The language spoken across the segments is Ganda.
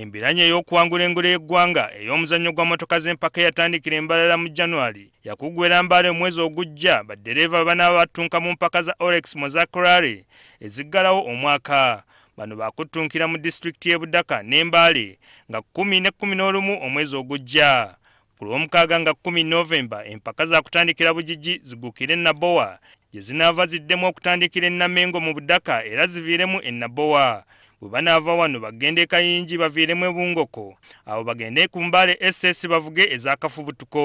embiranye ey'okuwangula engule y'eggwanga ey'omuzannyo gwa motoka z'empaka eyatandikira embalala mu januari yakuggwera mbaale omwezi ogujja baddereeva banaabattunka mu mpaka za orex mozakrari eziggalawo omwaka bano baakuttunkira mu disitulikiti y'e budaka n'embaale nga 1 ne 1 n'olumu omwezi ogujja ku lw'omukaaga nga 1 novemba empaka zaakutandikira bujiji ziggukire enabowa gye zinaava ziddemu okutandikira ennamengo mu budaka era ziviiremu ennabowa bwe banaava wano bagende kayinji baviiremu ebungoko abo bagende ku mbale ss bavuge ezakafubutuko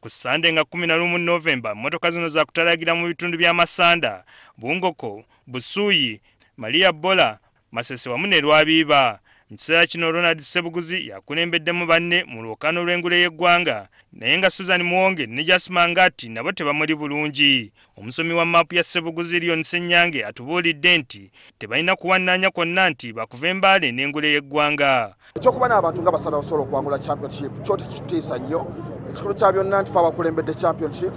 ku ssande nga 11 novemba emmotoka zino zakutalagira mu bitundu by'amasanda bungoko busuuyi maria bola masese wamu ne lwabiiba mu kiseera kino ronald sebuguzi yakulembeddemu banne mu lwokaano lw'engule y'eggwanga naye nga susan muwonge ne jasmangati nabo tebamuli bulungi omusomi wa maapu ya sebuguzi lyon senyange atubuulidde nti tebalina kuwannaanya kwonna nti bakuva embaale n'engule y'eggwanga ekyokuba n'abantu nga basala basobola okwangula championship kyo tekitiisa nnyo ekikulu kya byonna nti fe abakulembedde championship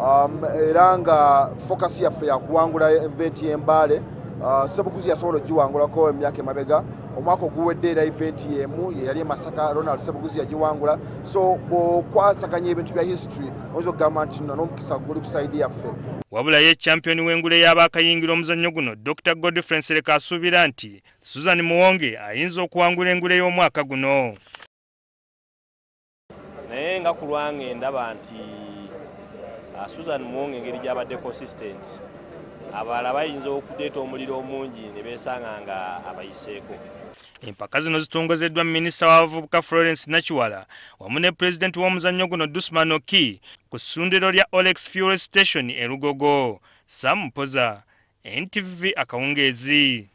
um, era nga fokasi yaffe yakuwangula eventi y'embaale Ah, sebuguzi yasobola okugiwangulako emyaka emabega omwaka oguwedde era eventi yemu yeyali emasaka ronald sebuguzi yagiwangula so bwokwasaganya ebintu bya history oyinza okugamba nti no n'omukisa guli ku saidi yaffe wabula ye champion w'engula eyabaakayingira omuzannyo guno dr godfrey nsereka asuubira nti susan muwonge ayinza okuwangula engula ey'omwaka guno naye nga kulwange ndaba nti ah, susan muwonge engeri gy'abadde consistent abalala bayinza okuleeta omuliro omungi ne beesanga nga abayiseeko empaka zino zitongozeddwa minisita w'abavubuka florence nakiwala wamu ne pulezidenti w'omuzannyo guno dusman oki ku ssundiro lya olex fuel station e lugogo sam poza ntv akawungeezi